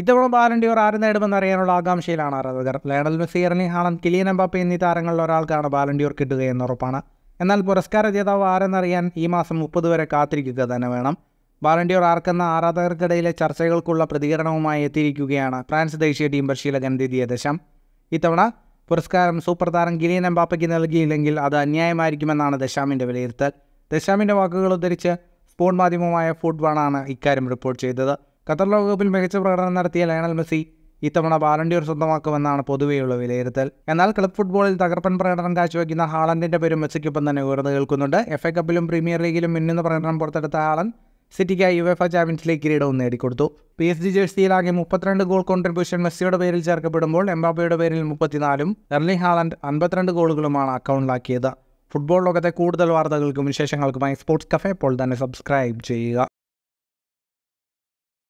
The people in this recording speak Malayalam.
ഇത്തവണ ബാലൻഡിയോർ ആര് നേടുമെന്ന് അറിയാനുള്ള ആകാംക്ഷയിലാണ് ആരാധകർ Lionel Messi Erling Haaland Kylian Mbappe എന്നീ താരങ്ങളിൽ ഒരാൾക്കാണ് ബാലൻഡിയോർ എന്ന ഉറപ്പാണ് എന്നാൽ പുരസ്കാര ജേതാവ് ആരെന്നറിയാൻ ഈ മാസം മുപ്പത് വരെ കാത്തിരിക്കുക തന്നെ വേണം ബാലൻഡിയോർ ആർക്കെന്ന ആരാധകർക്കിടയിലെ ചർച്ചകൾക്കുള്ള പ്രതികരണവുമായി എത്തിയിരിക്കുകയാണ് ഫ്രാൻസ് ദേശീയ ടീം പരിശീലകൻ ദിദിയ ദശം ഇത്തവണ പുരസ്കാരം സൂപ്പർ താരം ഗിലിയൻ എംബാപ്പയ്ക്ക് നൽകിയില്ലെങ്കിൽ അത് അന്യായമായിരിക്കുമെന്നാണ് ദശാമിൻ്റെ വിലയിരുത്തൽ ദശാമിൻ്റെ വാക്കുകൾ ഉദ്ധരിച്ച് സ്പോൺ മാധ്യമമായ ഫുഡ് ആണ് ഇക്കാര്യം റിപ്പോർട്ട് ചെയ്തത് ഖത്തർ ലോകകപ്പിൽ മികച്ച പ്രകടനം നടത്തിയ ലയണൽ മെസ്സി ഇത്തവണ ബാലൻഡിയോർ സ്വന്തമാക്കുമെന്നാണ് പൊതുവെയുള്ള വിലയിരുത്തൽ എന്നാൽ ക്ലബ് ഫുട്ബോളിൽ തകർപ്പൻ പ്രകടനം കാഴ്ചവെക്കുന്ന ഹാളണ്ടിന്റെ പേരും മെസ്സിക്കൊപ്പം തന്നെ ഉയർന്നു കേൾക്കുന്നുണ്ട് എഫ് എ കപ്പിലും പ്രീമിയർ ലീഗിലും മിന്നുന്ന പ്രകടനം പുറത്തെടുത്ത ഹാളൻ സിറ്റിക്കായി യു യുവേഫ ചാമ്പ്യൻസ് ലീഗ് കിരീടവും നേടിക്കൊടുത്തു പി എസ് ജി ജേഴ്സിയിൽ ആകെ മുപ്പത്തിരണ്ട് ഗോൾ കോൺട്രിബ്യൂഷൻ മെസ്സിയുടെ പേരിൽ ചേർക്കപ്പെടുമ്പോൾ എംബാബയുടെ പേരിൽ മുപ്പത്തിനാലും എർലി ഹാലൻഡ് അൻപത്തിരണ്ട് ഗോളുകളുമാണ് അക്കൗണ്ടിലാക്കിയത് ഫുട്ബോൾ ലോകത്തെ കൂടുതൽ വാർത്തകൾക്കും വിശേഷങ്ങൾക്കുമായി സ്പോർട്സ് കഫേ ഇപ്പോൾ തന്നെ സബ്സ്ക്രൈബ് ചെയ്യുക